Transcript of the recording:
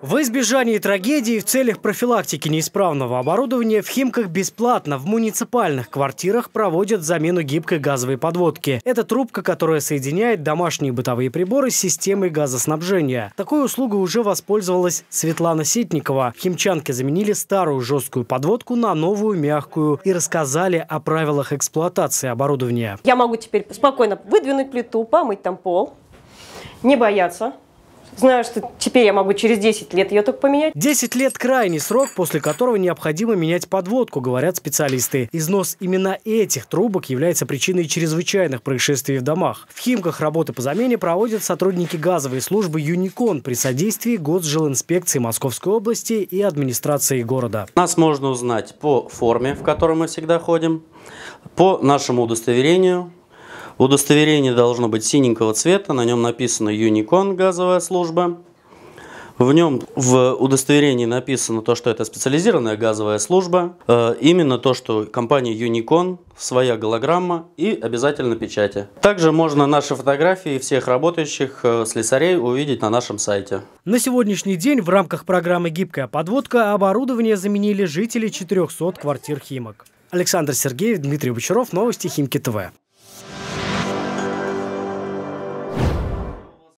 В избежании трагедии в целях профилактики неисправного оборудования в Химках бесплатно в муниципальных квартирах проводят замену гибкой газовой подводки. Это трубка, которая соединяет домашние бытовые приборы с системой газоснабжения. Такой услугой уже воспользовалась Светлана Ситникова. Химчанки заменили старую жесткую подводку на новую мягкую и рассказали о правилах эксплуатации оборудования. Я могу теперь спокойно выдвинуть плиту, помыть там пол, не бояться Знаю, что теперь я могу через 10 лет ее только поменять. 10 лет – крайний срок, после которого необходимо менять подводку, говорят специалисты. Износ именно этих трубок является причиной чрезвычайных происшествий в домах. В Химках работы по замене проводят сотрудники газовой службы «Юникон» при содействии Госжилинспекции Московской области и администрации города. Нас можно узнать по форме, в которой мы всегда ходим, по нашему удостоверению – Удостоверение должно быть синенького цвета, на нем написано Unicorn газовая служба. В нем в удостоверении написано то, что это специализированная газовая служба, э, именно то, что компания Unicon, своя голограмма и обязательно печати. Также можно наши фотографии всех работающих э, слесарей увидеть на нашем сайте. На сегодняшний день в рамках программы «Гибкая подводка» оборудование заменили жители 400 квартир Химок. Александр Сергеев, Дмитрий Бочаров, Новости Химки ТВ.